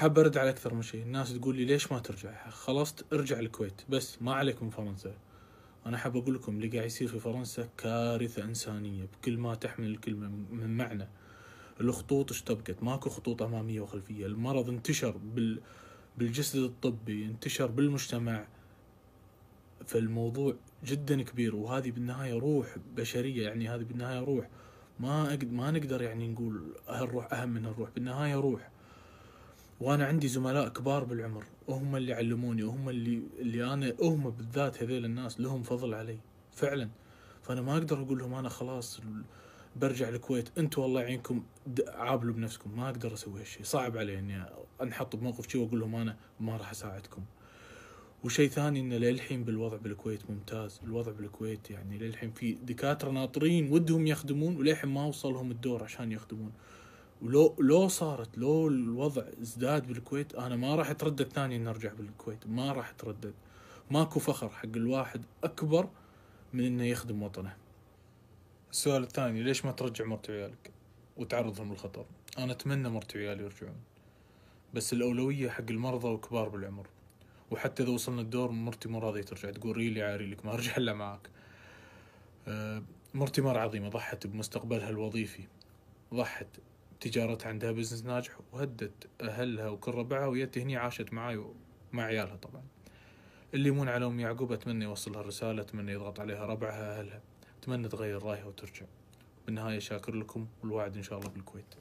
حاب ارد على اكثر من شيء الناس تقول لي ليش ما ترجع خلصت ارجع الكويت بس ما عليك من فرنسا انا حاب اقول لكم اللي قاعد يصير في فرنسا كارثه انسانيه بكل ما تحمل الكلمه من معنى الخطوط اشتبكت ماكو خطوط اماميه وخلفيه المرض انتشر بال بالجسد الطبي انتشر بالمجتمع فالموضوع جدا كبير وهذه بالنهايه روح بشريه يعني هذه بالنهايه روح ما أقد ما نقدر يعني نقول هالروح اهم من الروح بالنهايه روح وانا عندي زملاء كبار بالعمر وهم اللي علموني وهم اللي اللي انا هم بالذات هذيل الناس لهم فضل علي فعلا فانا ما اقدر اقول لهم انا خلاص برجع الكويت انتم الله يعينكم عابلوا بنفسكم ما اقدر اسوي هالشيء صعب علي اني انحط بموقف شيء واقول لهم انا ما راح اساعدكم وشيء ثاني انه للحين بالوضع بالكويت ممتاز الوضع بالكويت يعني للحين في دكاتره ناطرين ودهم يخدمون وللحين ما وصلهم الدور عشان يخدمون ولو لو صارت لو الوضع ازداد بالكويت انا ما راح اتردد ثاني اني ارجع بالكويت ما راح اتردد ماكو فخر حق الواحد اكبر من انه يخدم وطنه السؤال الثاني ليش ما ترجع مرت عيالك وتعرضهم للخطر انا اتمنى مرت عيالي يرجعون بس الاولويه حق المرضى وكبار بالعمر وحتى اذا وصلنا الدور مرتي مو راضيه ترجع تقول ريلي لك ما ارجع الا معك آه، مرتي مرة عظيمة ضحت بمستقبلها الوظيفي ضحت تجارتها عندها بزنس ناجح وهدت اهلها وكل ربعها ويت هني عاشت معاي ومع عيالها طبعا اللي يمون على ام يعقوب اتمنى يوصلها الرساله اتمنى يضغط عليها ربعها اهلها اتمنى تغير رايها وترجع بالنهايه شاكر لكم والوعد ان شاء الله بالكويت